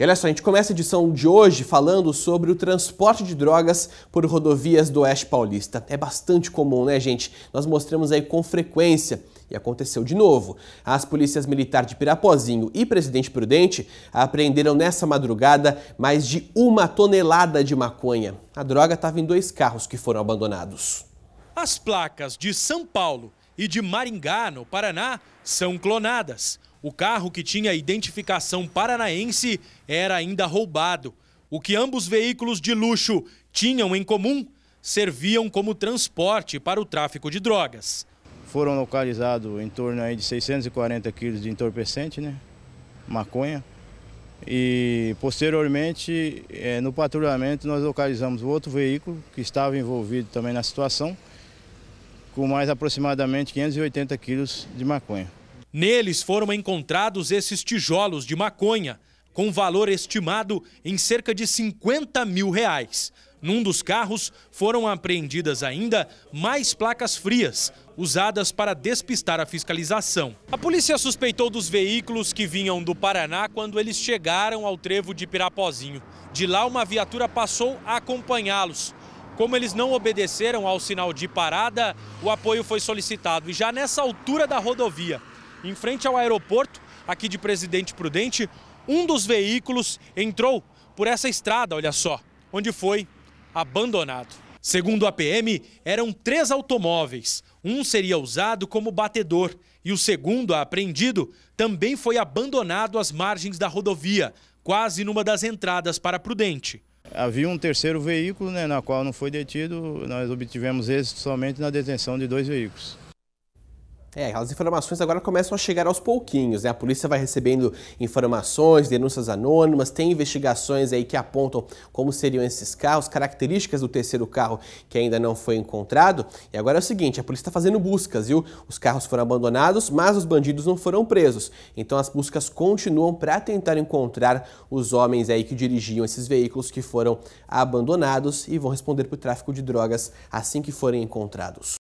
E olha só, a gente começa a edição de hoje falando sobre o transporte de drogas por rodovias do Oeste Paulista. É bastante comum, né, gente? Nós mostramos aí com frequência. E aconteceu de novo. As polícias militar de Pirapozinho e Presidente Prudente apreenderam nessa madrugada mais de uma tonelada de maconha. A droga estava em dois carros que foram abandonados. As placas de São Paulo e de Maringá, no Paraná, são clonadas o carro que tinha identificação paranaense era ainda roubado. O que ambos veículos de luxo tinham em comum serviam como transporte para o tráfico de drogas. Foram localizados em torno aí de 640 quilos de entorpecente, né? maconha. E posteriormente, eh, no patrulhamento, nós localizamos outro veículo que estava envolvido também na situação, com mais aproximadamente 580 quilos de maconha. Neles foram encontrados esses tijolos de maconha, com valor estimado em cerca de 50 mil reais. Num dos carros foram apreendidas ainda mais placas frias, usadas para despistar a fiscalização. A polícia suspeitou dos veículos que vinham do Paraná quando eles chegaram ao trevo de Pirapozinho. De lá, uma viatura passou a acompanhá-los. Como eles não obedeceram ao sinal de parada, o apoio foi solicitado. E já nessa altura da rodovia, em frente ao aeroporto, aqui de Presidente Prudente, um dos veículos entrou por essa estrada, olha só, onde foi abandonado. Segundo a PM, eram três automóveis. Um seria usado como batedor e o segundo, apreendido, também foi abandonado às margens da rodovia, quase numa das entradas para Prudente. Havia um terceiro veículo, né, na qual não foi detido. Nós obtivemos êxito somente na detenção de dois veículos. É, as informações agora começam a chegar aos pouquinhos, né? A polícia vai recebendo informações, denúncias anônimas, tem investigações aí que apontam como seriam esses carros, características do terceiro carro que ainda não foi encontrado. E agora é o seguinte, a polícia está fazendo buscas, viu? Os carros foram abandonados, mas os bandidos não foram presos. Então as buscas continuam para tentar encontrar os homens aí que dirigiam esses veículos que foram abandonados e vão responder por tráfico de drogas assim que forem encontrados.